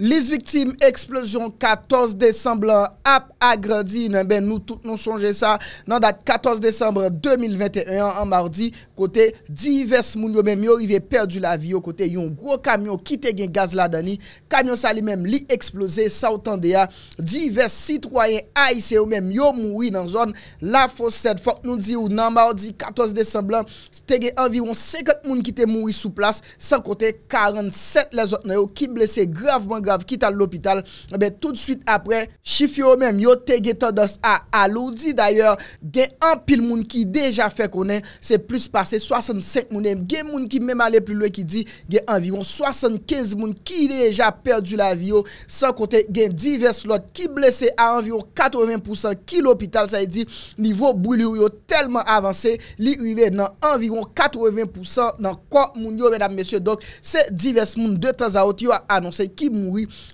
Lis viktim eksplosyon 14 Desemblan ap agredi Nwen ben nou tout nou sonje sa Nan dat 14 Desemblan 2021 An mardi kote Divers moun yo menm yo i ve perdu la vi yo Kote yon gro kamyon ki te gen gaz la dani Kamyon sa li menm li eksplose Sa ou tan de ya Divers sitwoyen aise yo menm yo moui Nan zon la foset Fok nou di ou nan mardi 14 Desemblan Te gen anviron 50 moun ki te moui Sou plas, sa kote 47 Le zot nan yo ki blese gravman gen av kit al l'opital, eh be tout de suite apre, chif yo menm yo te ge tan dos a alou, di d'ayor gen an pil moun ki deja fe konen se plus pase 65 moun gen moun ki menm ale pli lwe ki di gen anviron 75 moun ki deja perdu la vi yo oh. san kote gen divers lot ki blese a anviron 80% ki l'opital sa yi di, nivou bouli yo yo telman avanse, li yive nan anviron 80% nan kwa moun yo menam mesye, donk se divers moun de tan zaot yo anonse ki moun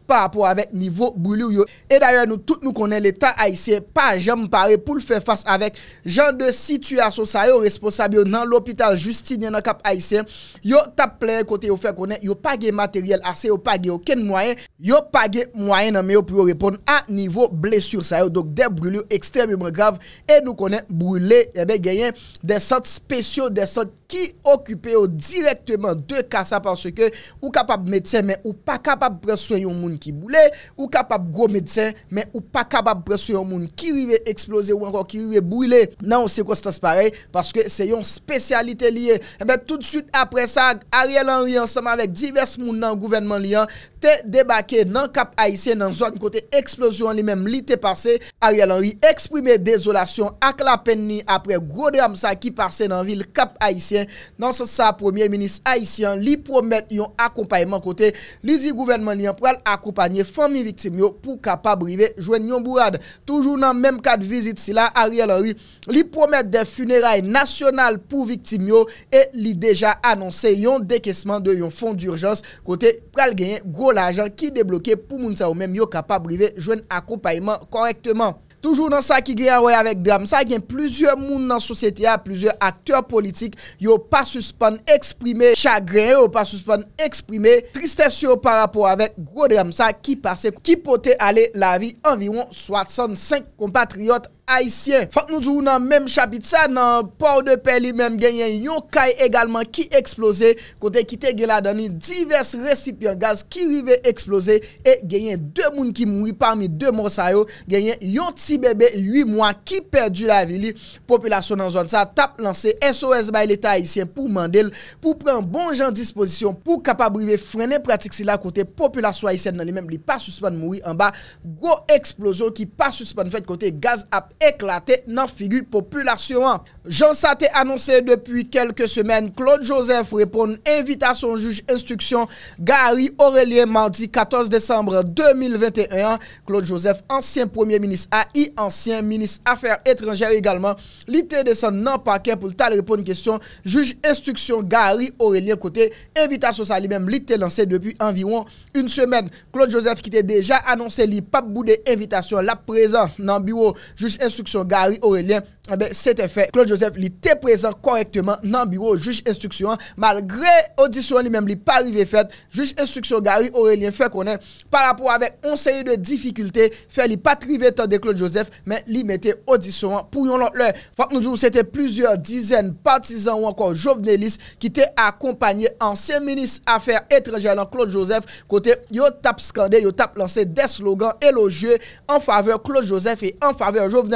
Par rapport avek nivou brulou yo E dayan nou tout nou konen l'Etat Aisyen Pa jam pare pou l'fe fass avek Jan de situasyon sa yo responsabio Nan l'Opital Justine yon akap Aisyen Yo tap plen kote yo fe konen Yo page materyel ase, yo page oken mwayen Yo page mwayen nan me yo pou yo repon A nivou blesur sa yo Dok de brulou ekstrem yon mwen grav E nou konen eh brule ebe genyen De sot spesyo, de sot ki okupe yo direktyman de kasa parce ke ou kapab medsen men ou pa kapab preswen yon moun ki boule ou kapab go medsen men ou pa kapab preswen yon moun ki rive eksplose ou ankon ki rive boule nan ou se kostas parey parce ke se yon spesyalite liye. Ebe eh tout süt apre sa Ariel Henry ansama vek divers moun nan gouvenman liyan te debake nan kap Aïsé nan zon kote eksplosyon li men li te pase. Ariel Henry eksprime dezolasyon ak la pen ni apre gro de hamsa ki pase nan vil kap Aïsé Dans sa sa, Premier Ministre Haitien li promet yon akopayman kote li zi gouvernement li an pral akopanyen fami viktim yo pou kapabrive jwen yon bourad. Toujou nan menm kat vizit si la, Ariel Henry li promet de funeray nasyonal pou viktim yo e li deja anonsen yon dekesman de yon fond d'urjans kote pral genyen gwo la ajan ki deblokye pou mounsa ou menm yo kapabrive jwen akopayman korekteman. Toujou nan sa ki gen yon way avèk dramsa, gen plizye moun nan sosyete a, plizye aktyor politik, yo pa suspande eksprime, chagre, yo pa suspande eksprime, tristesse yo par rapport avèk gro dramsa ki pase, ki pote ale la vi anviron 65 kompatriot anviron. Aisyen. Fak nou djou nan menm chapit sa nan por de peli menm genyen yon kay egalman ki eksplose kote ki te gela dani divers resipyon gaz ki rive eksplose e genyen 2 moun ki moui parmi 2 moun sayo genyen yon ti bebe 8 mouan ki perdi la vili. Populasyon nan zon sa tap lanse SOS by l'Etat Aisyen pou mandel pou pren bon jan dispozisyon pou kapabrive frenen pratik si la kote populasyon Aisyen nan li menm li pa suspande moui anba. Gro eksplosyon ki pa suspande. Fet kote gaz ap éclaté dans figure population. Jean Saté annoncé depuis quelques semaines, Claude Joseph répond invitation juge instruction Gary Aurélien mardi 14 décembre 2021. Claude Joseph, ancien premier ministre AI, ancien ministre affaires étrangères également, l'ité descend dans paquet pour tal répondre question juge instruction Gary Aurélien côté invitation ça lui-même l'ité lancé depuis environ une semaine. Claude Joseph qui était déjà annoncé lit pas bout d'invitation la présent dans bureau juge instruction Gary Aurélien, eh ben, c'était fait. Claude Joseph, il était présent correctement dans le bureau juge instruction. Hein. Malgré audition lui-même, il pas arrivé fait. Juge instruction Gary Aurélien fait qu'on par rapport avec un série de difficultés, fait il pas arrivé tant de Claude Joseph, mais il mettait audition hein, pour yon l'autre. Faut nous dire c'était plusieurs dizaines partisans ou encore jovenelistes qui étaient accompagnés ancien ministre affaires étrangères Claude Joseph côté yo tap scandé, yo tap lancé des slogans élogieux en faveur Claude Joseph et en faveur Jovenel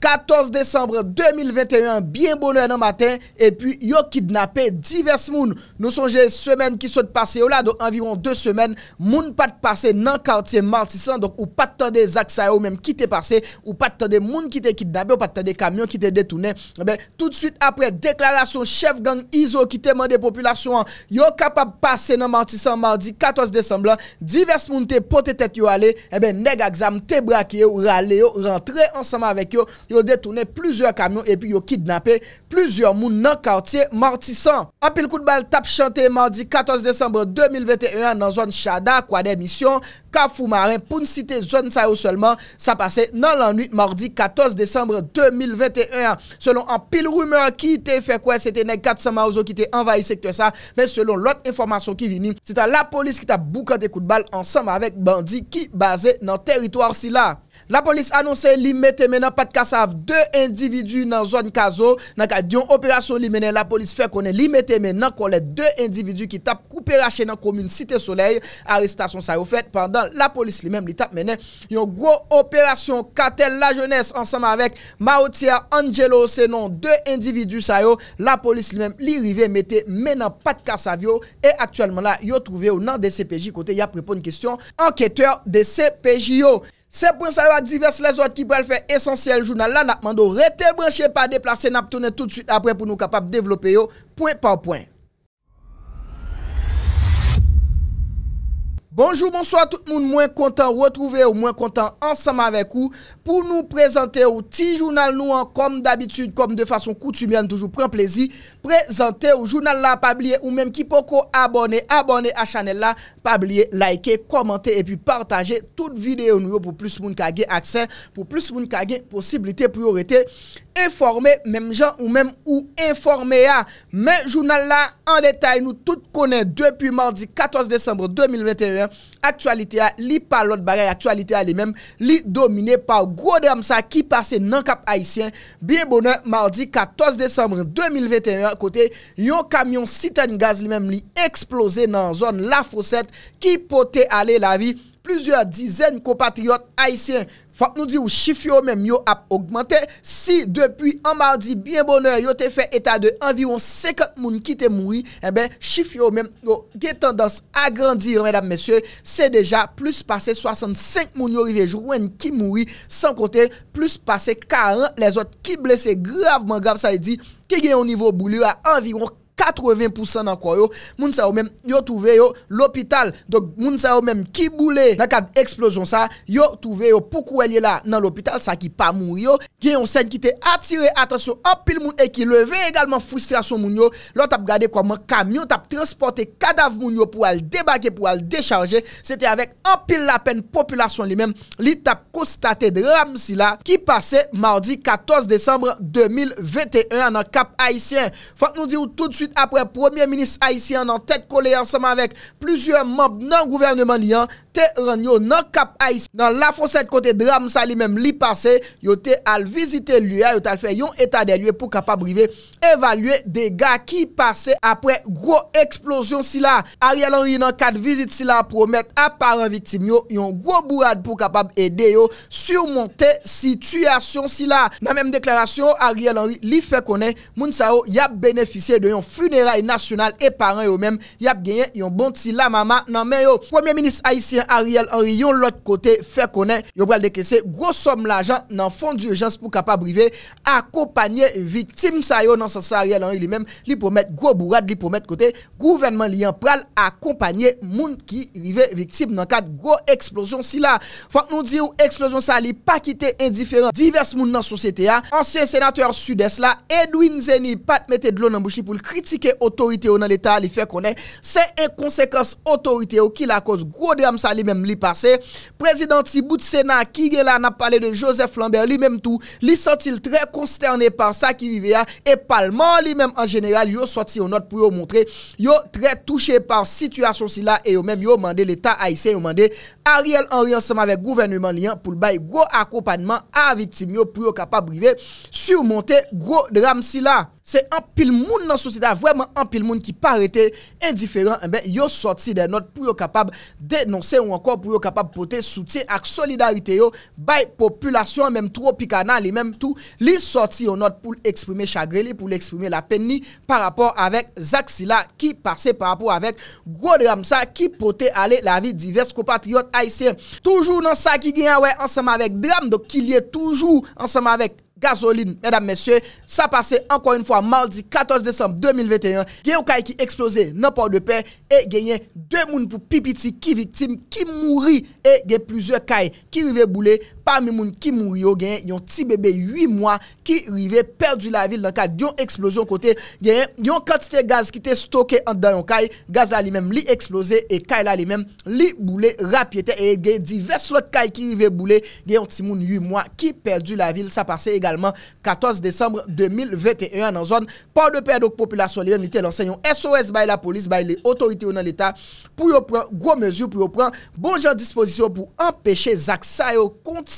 14 Desembre 2021, bien bon oe nan matin, epi yo kidnapé divers moun. Nou sonje semen ki sot passe yo la, do environ 2 semen, moun pat passe nan kartye martisan, do ou pat tande zaksa yo, ou mèm kite pase, ou pat tande moun kite kidnapé, ou pat tande kamyon kite detounè. Eben, eh tout de suite apre, deklarasyon chef gang Izo, kite man de populasyon an, yo kapab passe nan martisan mardi, 14 Desemblan, divers moun te potetet yo ale, eben eh neg aksam te brake yo, ou rale yo, rentre ansama vek yo, yo detounen plizyon kamyon epi yo kidnapen plizyon moun nan kartye martisan. Apil Koutbal tap chante mardi 14 Desembre 2021 nan zon Chada, kwa demisyon. kafou marin pou n site zon sa yo seulement, sa pase nan lan nuit mordi 14 Desembre 2021. Selon an pil rumeur ki te fekwe se te ne 400 maouzo ki te envayise kte sa, men selon lot informasyon ki vini, se ta la polis ki ta boukade koutbal ansam avek bandi ki base nan teritouar si la. La polis anonse li mette menan pat kasav 2 individu nan zon kazo nan ka diyon operasyon li menen, la polis fekone li mette menan kon le 2 individu ki tap koupe rache nan komune site solei, arrestasyon sa yo fet, pendant La polis li men li tap menen yon gro operasyon katel la jones ansama avek Marutia Angelo se non de individu sa yo. La polis li men li rive mette menan pat kas avyo e aktualman la yo trouve yo nan DCPJ kote ya prepon kestyon anketer DCPJ yo. Se pou sa yo adiverse le zote ki brel fe esensyel jounal la nan apman do rete branche pa deplase nan aptonen tout su apre pou nou kapap devlope yo point par point. Bonjour, bonsoir tout le monde. Moins content de retrouver ou moins content ensemble avec vous pour nous présenter au petit journal nous comme d'habitude, comme de façon coutumière, toujours prend plaisir. Présenter au journal là, pas oublier ou même qui peut abonner, abonner à chaîne là, pas oublier liker, commenter et puis partager toute vidéo nous pour plus monde qui accès, pour plus monde qui possibilité priorité informer même gens ou même ou informer Mais journal là en détail nous tout connaît depuis mardi 14 décembre 2021 Aktualite a li palot bagay, aktualite a li menm li domine pa ou gwo de hamsa ki pase nan kap haisyen. Biye bonan, mardi 14 Desembre 2021, kote yon kamyon sitan gaz li menm li eksplose nan zon la foset ki pote ale la vi. Plouzyor dizen ko patriot aisyen, fok nou di ou chif yo menm yo ap augmente, si depuy an mardi bien boner yo te fe eta de anviron sekat moun ki te moui, e eh ben chif yo menm yo ge tendans agrandir mèdame mesye, se deja plus pase 65 moun yo rivej rouen ki moui, san kote plus pase 40 lesot ki blese gravman grav sa yi di ki gen yon nivou bouli yo a anviron 40. 80% nan kwa yo, moun sa yo men, yo touve yo, l'hopital, moun sa yo men, ki boule, nan kat eksplosyon sa, yo touve yo, poukou el ye la nan l'hopital, sa ki pa moun yo, gen yon sen ki te atire, atras yo, an pil moun, e ki leve, egalman frustrasyon moun yo, lor tap gade kwa moun, kamyon tap transporte, kadav moun yo, pou al debage, pou al decharge, se te avek, an pil la pen, populasyon li men, li tap kostate de ram si la, ki pase, mardi 14 Desembre 2021, nan kap Haitien, apre premier minis Aisyen nan tet kole anseman vek plizye mab nan gouvernement diyan, te ran yo nan kap Aisyen. Nan la foset kote dramsa li menm li pase, yo te al vizite luyen, yo te al fe yon etade pou kapab rive evalue de ga ki pase apre gro eksplosyon sila. Ariel Henry nan kat vizite sila promet aparen viktim yo yon gro bourad pou kapab ede yo surmonte situasyon sila. Nan menm deklarasyon Ariel Henry li fe konen moun sa yo yap benefise de yon fosete FUNERAYE NASYONAL E PARAN YO MEM YAP GENYE YON BON TI LA MAMA NAN MEN YO PROMYE MINISTE AISIEN ARIEL ANRI YON LOT KOTE FÈR KONEN YON BRAL DE KESE GROS SOM LA JAN NAN FOND D'URGENCE POU KAPA BRIVE AKOMPANYE VIKTIM SA YO NAN SASA ARIEL ANRI LI MEM LI POU METTE GROS BOURAD LI POU METTE KOTE GOUVENEMENT LI YAN PRAL AKOMPANYE MOUN KI RIVE VIKTIM NAN KAD GROS EXPLOSION SI LA FAK NOU DI OU EXPLOSION SA LI PA KITE INDIFERENT DIVERSE MOU Si ke otorite ou nan l'Etat li fè konè, se e konsekans otorite ou ki la kos gro dram sa li mèm li pase. Prezident Sibout Sena ki gè la na pale de Joseph Lambert li mèm tou, li sotil tre konsternè par sa ki vive ya. E palman li mèm an jeneral yo sot si yon not pou yo montre, yo tre touche par situasyon si la. E yo mèm yo mande l'Etat aise, yo mande Ariel Henry ansèm avèk gouvennèman li an pou l'bay gro akopanman a vitim yo pou yo kapabrive surmonte gro dram si la. Se an pil moun nan sotida, vwèman an pil moun ki parete indiferent, yon eh soti denot pou yo kapab denonse ou ankon pou yo kapab pote soti ak solidarite yo bay populasyon, mèm tropika nan li mèm tou, li soti yon not pou l'exprime chagre li, pou l'exprime la pen ni, par rapport avèk Zak Sila ki pase par rapport avèk Go Dramsa ki pote ale la vi divers ko patriot Aisyem. Toujou nan sa ki genya wè ansem avèk Dram, do ki liye toujou ansem avèk Aisyem, Gazolin, mèdam mèsyè, sa pase ankon yon fwa mal di 14 Desem 2021, gen yon kay ki eksplose nan port de pe, e genyen 2 moun pou pipiti ki vitim, ki mouri, e gen plusieurs kay ki vive boule, Parmi moun ki moun yo genyen yon ti bebe 8 moun ki rive perdu la vil nan ka diyon eksplosyon kote genyen yon kantite gaz ki te stoke an dan yon kay, gaz la li men li eksplose e kay la li men li boule rapyete e genyen divers lot kay ki rive boule genyen yon ti moun 8 moun ki perdu la vil, sa pase egalman 14 Desembre 2021 nan zon, pa ou bon de perdouk populasyon li men li te lansen yon SOS bay la polis bay li otorite ou nan l'Etat pou yo pran gros mezyou pou yo pran, bon jan dispozisyon pou empèche Zak Sayo konti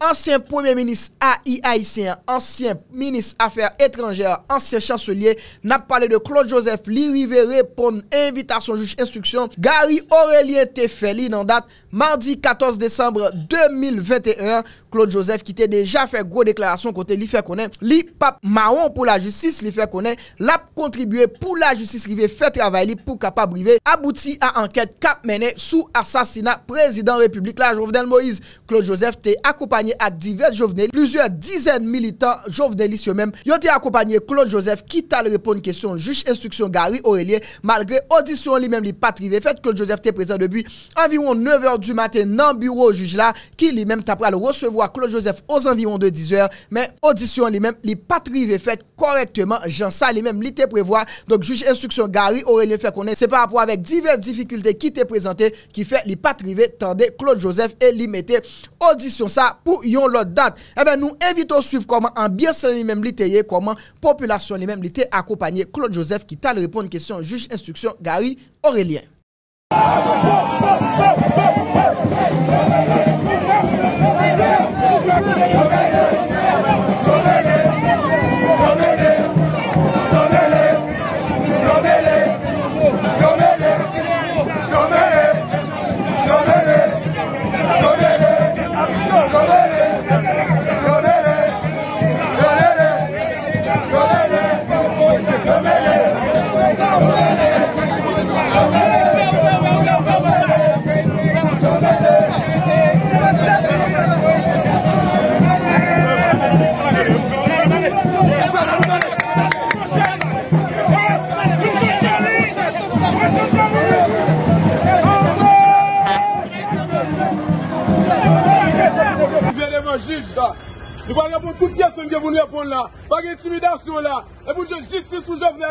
ancien premier ministre AI haïtien, ancien ministre affaires étrangères, ancien chancelier, n'a parlé de Claude Joseph Lirivé répond invitation juge instruction Gary Aurélien Tefeli dans date mardi 14 décembre 2021. Claude Joseph qui était déjà fait gros déclaration côté li fait connaître li pape marron pour la justice li fait l'a contribué pour la justice qui fait travailler pour capable privé abouti à enquête cap mené sous assassinat président République la Jovenel Moïse. Claude Joseph t'est accompagné à divers journées plusieurs dizaines de militants jovenelistes eux même. Ils ont été accompagnés Claude Joseph qui t'a répondu question juge instruction Gary Aurélien malgré audition lui-même les pas fait que Joseph était présent depuis environ 9h du matin dans le bureau juge là qui lui-même t'a le recevoir Claude Joseph aux environs de 10h mais audition lui-même les pas fait correctement Jean ça lui-même il prévoir donc juge instruction Gary Aurélien fait connaître c'est par rapport avec diverses difficultés qui t'est présenté qui fait les pas privé Claude Joseph et lui mettait audition ça pour yon l'autre date. Eh bien, nous invitons à suivre comment un les mêmes l'été, comment population les mêmes l'été accompagné Claude Joseph qui t'a répondre à question juge instruction Gary Aurélien.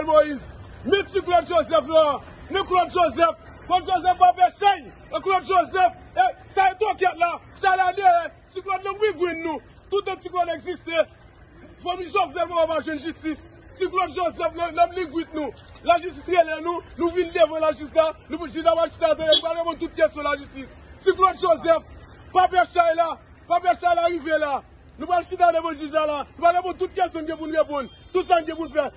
Moise, meti Tigran Joseph la Ne kran Joseph Kran Joseph pape chay E kran Joseph, e, sa eton ket la Chay la de, Tigran lounmigwin nou Touten Tigran eksiste Fon mi jok zèl moun avan jen jistis Tigran Joseph lounmigwin nou La jistis kè lè nou, nou vin devon la jistan Nou moujid avan jistan de E kwan lè moun touten sou la jistis Tigran Joseph, pape chay la Pape chay la rive la Nou pa chida de bon jizala, nou pa de bon tout kese nge pou nou yapon, tout san nge pou nou fè.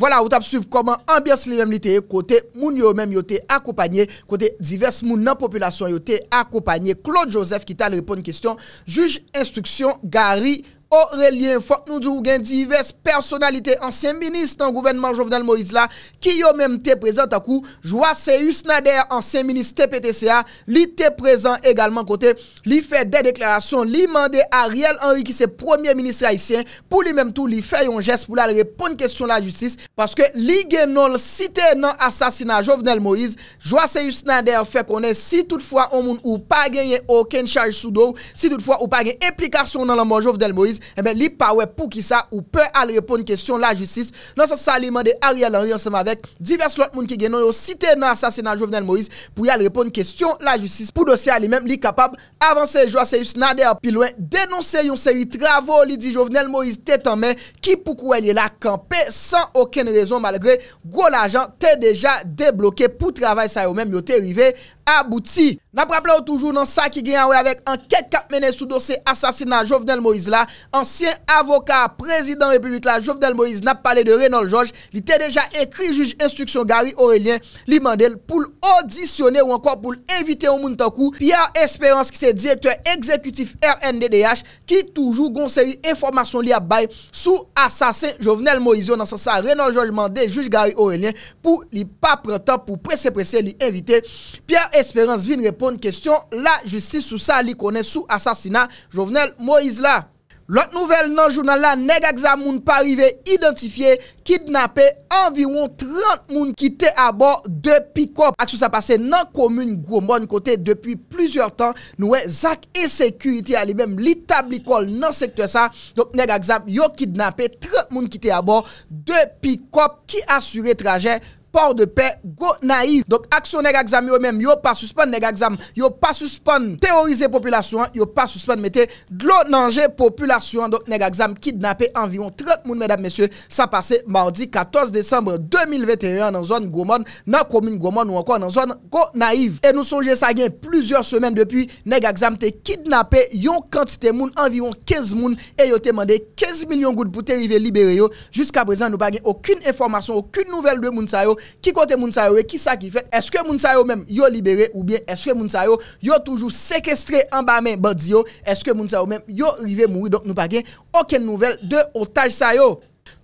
Voilà, vous avez suivre comment ambiance les mêmes côté moun yo même yo accompagné côté divers moun la population yo accompagné Claude Joseph qui t'a répondu question juge instruction Gary Aurelien Foknoudjou gen diverse Personnalite ansyen minis Nan gouvenman Jovenel Moïse la Ki yo menm te prezent akou Joaceus Nader ansyen minis TPTCA Li te prezent egalman kote Li fe de deklarasyon Li mande Ariel Henry ki se premier minis rayisyen Pou li menm tou li fe yon jes pou la Li repon kestyon la justis Paske li gen nol site nan asasina Jovenel Moïse Joaceus Nader fe konen si toutfwa Ou pa gen yon oken charge soudou Si toutfwa ou pa gen implikasyon nan laman Jovenel Moïse Emen eh li pawe pou ki sa ou pe al repon kestyon la justis Nansan sa li mande Ariel Henry ansem avek Diverse lot moun ki geno yo site nan asasina Jovenel Moïse Pou ya al repon kestyon la justis Pou dosye al li men li kapab avanse jo ase yus nade apilwen Denonse yon seri travo li di Jovenel Moïse te tanmen Ki pou kou el li la kampe San oken rezon malgre Gwo la jan te deja debloke pou travay sa yo men Yo te rive abouti Napraple ou toujou nan sa ki geno avek Anket kap mene sou dosye asasina Jovenel Moïse la Ansyen avoka, prezident republik la Jovenel Moise na pale de Reynold George li te deja ekri juj instruksyon Gary Aurelien li mandel pou l'audisyone ou anko pou l'invite ou moun tankou. Pierre Esperance ki se direktor ekzekutif RNDDH ki toujou gonseri informasyon li a bay sou asasin Jovenel Moise yo nan sasa Reynold George mande juj Gary Aurelien pou li pa prentan pou prese prese li invite. Pierre Esperance vin repon kestyon la justice sou sa li kone sou asasina Jovenel Moise la. Lot nouvel nan jounan la, neg aksam moun pa rive identifiye, kidnapè, anviron 30 moun ki te abor depi kop. Aksyo sa pase nan komoun Goumon kote depi plizor tan nouwe zak e sekuriti alibem li tablikol nan sekte sa. Donk neg aksam yo kidnapè, 30 moun ki te abor depi kop ki asure trajen. Port de paie go naiv Donk aksyon neg aksam yo menm yo pa suspon neg aksam Yo pa suspon teorize populasyon Yo pa suspon mette glonanje populasyon Donk neg aksam kidnap environ 30 moun Sa pase mardi 14 Desembre 2021 Nan zon Goumon Nan komoun Goumon ou ankon nan zon go naiv E nou sonje sa gen plusieurs semen depi Neg aksam te kidnap yo kantite moun Environ 15 moun E yo te mande 15 milyon gout pou te rive libere yo Juska prezen nou pa gen okun informasyon Okun nouvel de moun sayo Ki kote moun sa yo e, ki sa ki fet Eske moun sa yo men yo libere ou bien Eske moun sa yo yo toujou sekestre An ba men badi yo, eske moun sa yo men Yo rive moui, donk nou pa gen Oken nouvel de otaj sa yo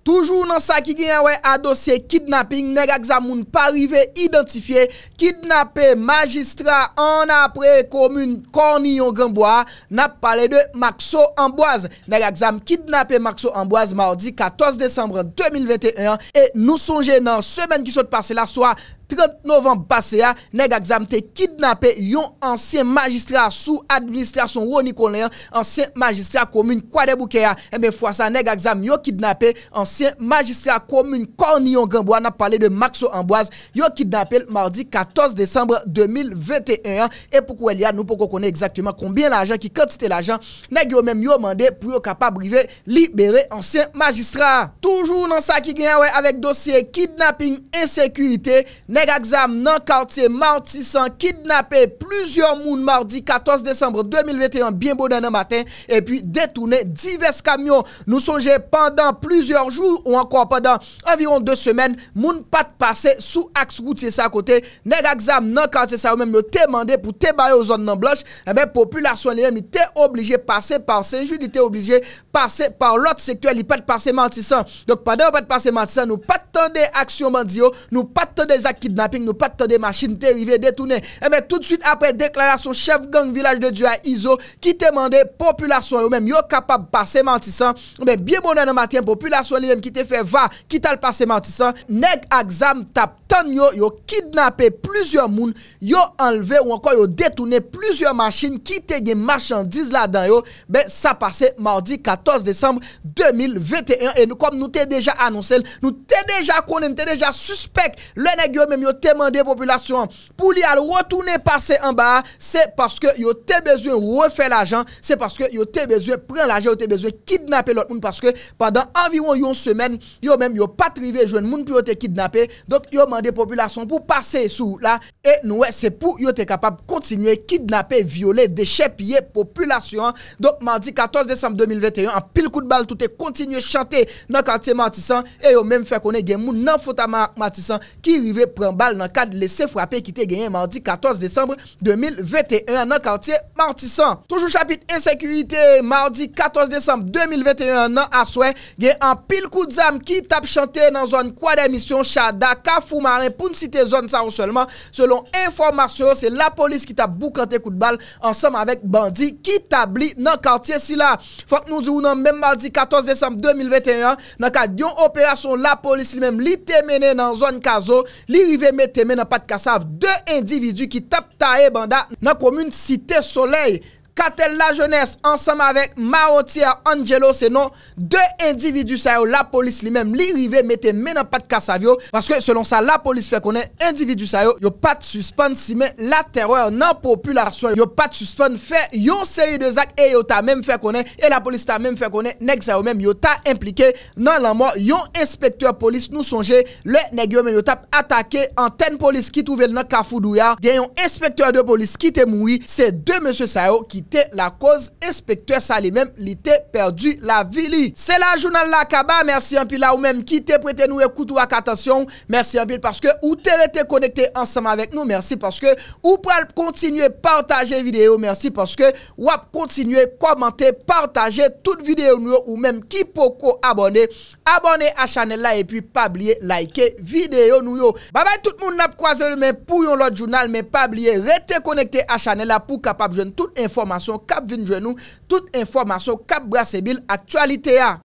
Toujou nan sa ki genwe a dosye kidnapping, neg aksamoun parive identifiye, kidnape magistra an apre komoun Kornillon-Granbois, nap pale de Maxo Amboise. Neg aksam kidnape Maxo Amboise mardi 14 Desembre 2021 e nou sonje nan semen ki sot pase la soya. 30 novem passe ya... Nèk aksam te kidnapè yon ansyen magistrat... Sou administrasyon wou ni konnen... Ansen magistrat komoun... Eh Kwa de bouke ya... E mè fwa sa nèk aksam yo kidnapè... Ansen magistrat komoun... Korni yon granboa... Na pale de makso amboaz... Yo kidnapè l mardi 14 desembre 2021... E pou kou el ya... Nou pou kou kone exactement... Koumbyen l ajan ki kantite l ajan... Nèk yo mèm yo mande... Pou yo kapap brive... Libere ansyen magistrat... Toujou nan sa ki genya we... Awek dosye kidnapping... E sekuite... Neg aksam nan kartye mantisan kidnapè Plusyon moun mardi 14 Desembre 2021 Bien bon nan nan matin Et puis detounè divers kamyon Nou sonje pendant plusieurs jours Ou ankor pendant environ 2 semen Moun pat pase sou aks gouti sa kote Neg aksam nan kartye sa Ou men me te mande pou te baye ou zon nan bloch Ebe eh populasyon li men mi te oblige Pase par senjou li te oblige Pase par lot sektuel I pat pase mantisan Dok pandan ou pat pase mantisan Nou pat tande aksyon mandio Nou pat tande zaki Dna ping nou pat tade machin te rive detounen eh E men tout suite apre deklarasyon Chef gang village de Dua Izo Ki te mande populasyon yo men Yo kapab pase mantisan E men biye bonan nan matyen populasyon li men Ki te fe va kita l pase mantisan Neg aksam tap yo yo kidnapè plusieurs moun yo enlevé ou ankon yo detounè plusieurs machin, ki te gen machandise la dan yo, ben sa passe mardi 14 décembre 2021 et nou kom nou te deja annoncel nou te deja konen, te deja suspect le neg yo mèm yo temande population pou li al wotounè passe anba, se paske yo te bezwen refè l'ajan, se paske yo te bezwen pren l'ajan, yo te bezwen kidnapè lòt moun, paske padan anviron yon semen, yo mèm yo patrive yon moun pou yo te kidnapè, donk yo mande Populasyon pou pase sou la E noue se pou yo te kapab kontinye Kidnape, viole, deche pie Populasyon, donk mardi 14 Desembre 2021, an pil kout bal Toute kontinye chante nan kantye Martisan E yo menm fè konen gen moun nan fota Martisan ki rive pren bal Nan kad lese frape ki te genye mardi 14 Desembre 2021 Nan kantye Martisan, toujou chapit Ensekurite, mardi 14 Desembre 2021, nan aswen gen An pil kout zam ki tap chante Nan zon kwa demisyon, chada, kafouma Poun site zon sa ou selman, selon informasyon, se la polis ki tap boukante kout bal ensem avek bandi ki tabli nan kartye si la. Fak nou di ou nan men mardi 14 desem 2021, nan ka diyon operasyon la polis li men li temene nan zon kazo, li vive men temene nan pat kasav de individu ki tap tae banda nan komune site solei. Katel la jones ansam avek Maroti a Angelo se non de individu oh. sayo la polis li menm li rive mette menan pat kasavyo. Paske selon sa la polis fè konen individu sayo yo pat suspon si men la teror nan populasyon yo pat suspon fè yon seri de zak e yo ta menm fè konen. E la polis ta menm fè konen neg sayo menm yo ta implike nan la mò yon inspektor polis nou sonje le neg yon menm yo tap atake anten polis ki touvel nan kafou dou ya. Gen yon inspektor de polis ki te moui se de monsye sayo ki te... Te la koz, espektwe sa li men Li te perdu la vili Se la jounal la kaba, mersi anpil la ou men Ki te prete nou e koutou ak atasyon Mersi anpil, paske ou te rete Konekte ansama vek nou, mersi paske Ou pral kontinye, partaje videyo Mersi paske, wap kontinye Komante, partaje, tout videyo nou yo Ou men ki poko abone Abone a chanel la e pi Pablie like videyo nou yo Babay tout moun ap kwa zel men Pou yon lot jounal men, pablie rete Konekte a chanel la pou kapab jwen tout informasyon Kap Vindrenou, tout informasyon Kap Brasebil, aktualite ya